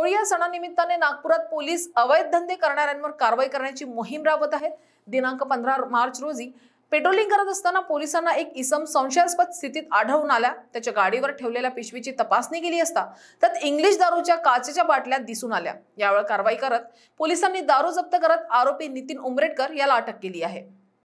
होळी या सणानिमित्ताने नागपुरात पोलीस अवैध धंदे करणाऱ्यांवर कारवाई करण्याची मोहीम राबवत आहेत दिनांक पंधरा मार्च रोजी पेट्रोलिंग करत असताना पोलिसांना एक इसम संशयास्पद स्थितीत आढळून आल्या त्याच्या गाडीवर ठेवलेल्या पिशवीची तपासणी केली असता त्यात इंग्लिश दारूच्या काचेच्या बाटल्या दिसून आल्या यावेळी कारवाई करत पोलिसांनी दारू जप्त करत आरोपी नितीन उमरेटकर याला अटक केली आहे